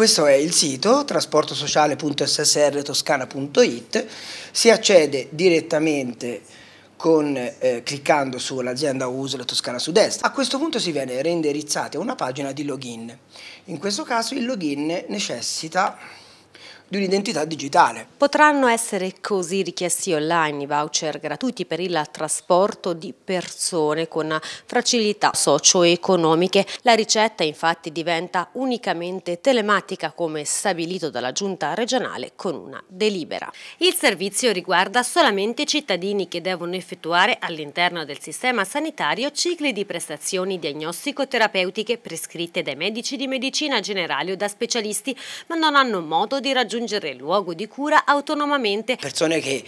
Questo è il sito trasportosociale.ssrtoscana.it, si accede direttamente con, eh, cliccando sull'azienda USL Toscana Sud-Est. A questo punto si viene reindirizzati a una pagina di login. In questo caso il login necessita di un'identità digitale. Potranno essere così richiesti online i voucher gratuiti per il trasporto di persone con facilità socio-economiche. La ricetta infatti diventa unicamente telematica come stabilito dalla Giunta regionale con una delibera. Il servizio riguarda solamente i cittadini che devono effettuare all'interno del sistema sanitario cicli di prestazioni diagnostico-terapeutiche prescritte dai medici di medicina generale o da specialisti ma non hanno modo di raggiungere raggiungere il luogo di cura autonomamente. Persone che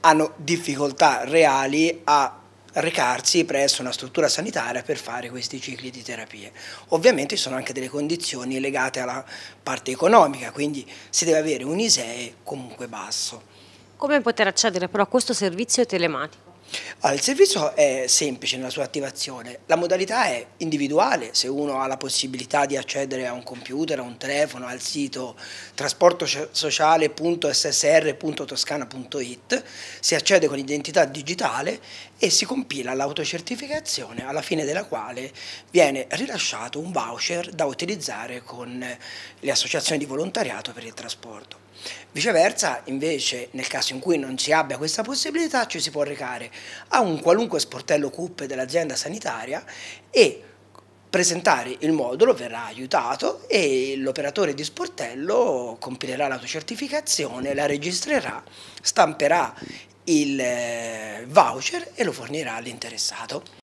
hanno difficoltà reali a recarsi presso una struttura sanitaria per fare questi cicli di terapie. Ovviamente ci sono anche delle condizioni legate alla parte economica, quindi si deve avere un ISEE comunque basso. Come poter accedere però a questo servizio telematico? Allora, il servizio è semplice nella sua attivazione, la modalità è individuale, se uno ha la possibilità di accedere a un computer, a un telefono, al sito trasportosociale.ssr.toscana.it, si accede con l'identità digitale e si compila l'autocertificazione alla fine della quale viene rilasciato un voucher da utilizzare con le associazioni di volontariato per il trasporto. Viceversa, invece, nel caso in cui non si abbia questa possibilità, ci si può recare a un qualunque sportello CUP dell'azienda sanitaria e presentare il modulo, verrà aiutato e l'operatore di sportello compilerà l'autocertificazione, la registrerà, stamperà il eh, voucher e lo fornirà all'interessato.